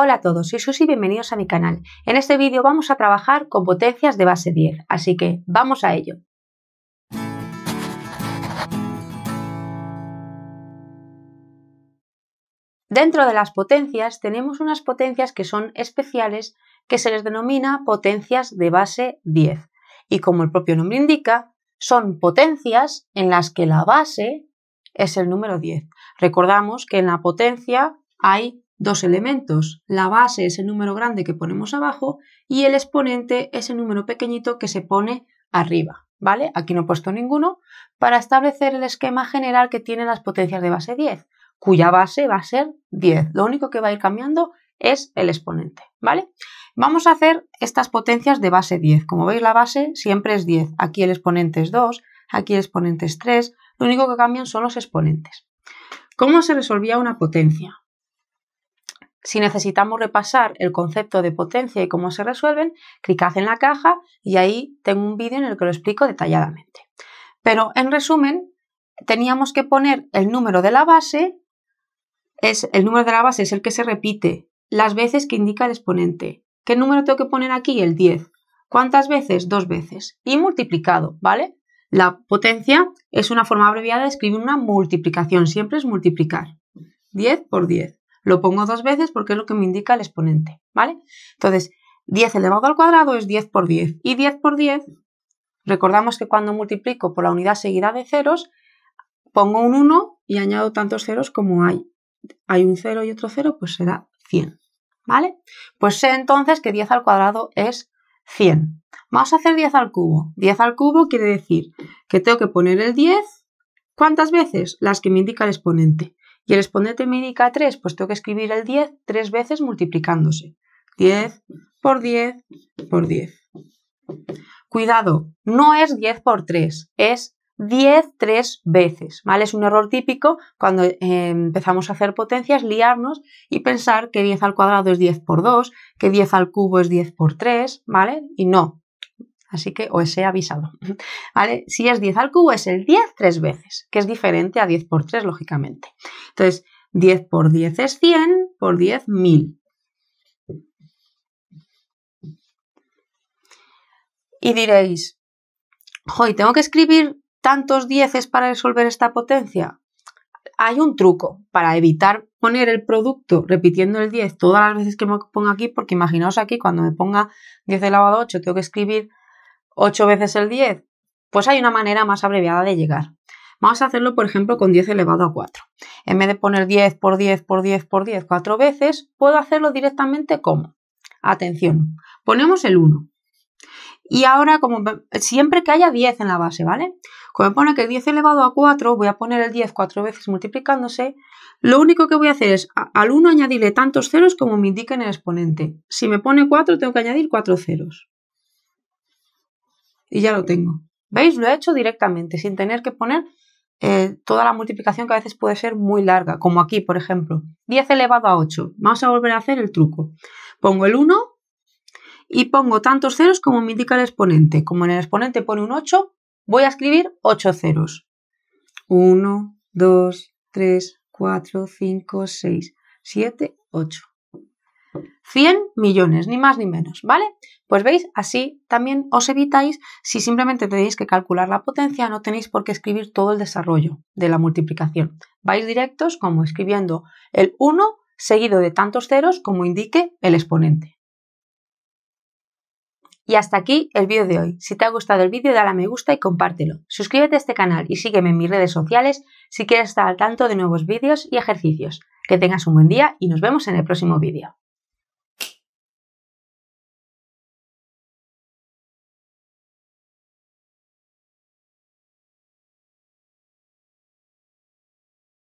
Hola a todos, soy Susi y bienvenidos a mi canal. En este vídeo vamos a trabajar con potencias de base 10, así que vamos a ello. Dentro de las potencias tenemos unas potencias que son especiales que se les denomina potencias de base 10 y como el propio nombre indica, son potencias en las que la base es el número 10. Recordamos que en la potencia hay dos elementos. La base es el número grande que ponemos abajo y el exponente es el número pequeñito que se pone arriba. ¿Vale? Aquí no he puesto ninguno para establecer el esquema general que tienen las potencias de base 10, cuya base va a ser 10. Lo único que va a ir cambiando es el exponente, ¿vale? Vamos a hacer estas potencias de base 10. Como veis, la base siempre es 10. Aquí el exponente es 2, aquí el exponente es 3. Lo único que cambian son los exponentes. ¿Cómo se resolvía una potencia? Si necesitamos repasar el concepto de potencia y cómo se resuelven, clicad en la caja y ahí tengo un vídeo en el que lo explico detalladamente. Pero en resumen, teníamos que poner el número de la base, es, el número de la base es el que se repite las veces que indica el exponente. ¿Qué número tengo que poner aquí? El 10. ¿Cuántas veces? Dos veces. Y multiplicado, ¿vale? La potencia es una forma abreviada de escribir una multiplicación, siempre es multiplicar. 10 por 10. Lo pongo dos veces porque es lo que me indica el exponente, ¿vale? Entonces, 10 elevado al cuadrado es 10 por 10. Y 10 por 10, recordamos que cuando multiplico por la unidad seguida de ceros, pongo un 1 y añado tantos ceros como hay. Hay un 0 y otro 0, pues será 100, ¿vale? Pues sé entonces que 10 al cuadrado es 100. Vamos a hacer 10 al cubo. 10 al cubo quiere decir que tengo que poner el 10, ¿cuántas veces? Las que me indica el exponente. Y el exponente me indica 3, pues tengo que escribir el 10 tres veces multiplicándose. 10 por 10 por 10. Cuidado, no es 10 por 3, es 10 tres veces, ¿vale? Es un error típico cuando eh, empezamos a hacer potencias, liarnos y pensar que 10 al cuadrado es 10 por 2, que 10 al cubo es 10 por 3, ¿vale? Y no, Así que os he avisado. ¿Vale? Si es 10 al cubo, es el 10 tres veces, que es diferente a 10 por 3, lógicamente. Entonces, 10 por 10 es 100, por 10, 1000. Y diréis, hoy tengo que escribir tantos dieces para resolver esta potencia. Hay un truco para evitar poner el producto repitiendo el 10 todas las veces que me ponga aquí, porque imaginaos aquí cuando me ponga 10 elevado a 8, tengo que escribir 8 veces el 10? Pues hay una manera más abreviada de llegar. Vamos a hacerlo, por ejemplo, con 10 elevado a 4. En vez de poner 10 por 10 por 10 por 10 cuatro veces, puedo hacerlo directamente como. Atención, ponemos el 1. Y ahora, como siempre que haya 10 en la base, ¿vale? Como pone que el 10 elevado a 4, voy a poner el 10 cuatro veces multiplicándose. Lo único que voy a hacer es al 1 añadirle tantos ceros como me indica en el exponente. Si me pone 4, tengo que añadir 4 ceros y ya lo tengo. ¿Veis? Lo he hecho directamente, sin tener que poner eh, toda la multiplicación que a veces puede ser muy larga, como aquí, por ejemplo. 10 elevado a 8. Vamos a volver a hacer el truco. Pongo el 1 y pongo tantos ceros como me indica el exponente. Como en el exponente pone un 8, voy a escribir 8 ceros. 1, 2, 3, 4, 5, 6, 7, 8. 100 millones, ni más ni menos, ¿vale? Pues veis, así también os evitáis si simplemente tenéis que calcular la potencia, no tenéis por qué escribir todo el desarrollo de la multiplicación. Vais directos como escribiendo el 1 seguido de tantos ceros como indique el exponente. Y hasta aquí el vídeo de hoy. Si te ha gustado el vídeo, dale a me gusta y compártelo. Suscríbete a este canal y sígueme en mis redes sociales si quieres estar al tanto de nuevos vídeos y ejercicios. Que tengas un buen día y nos vemos en el próximo vídeo.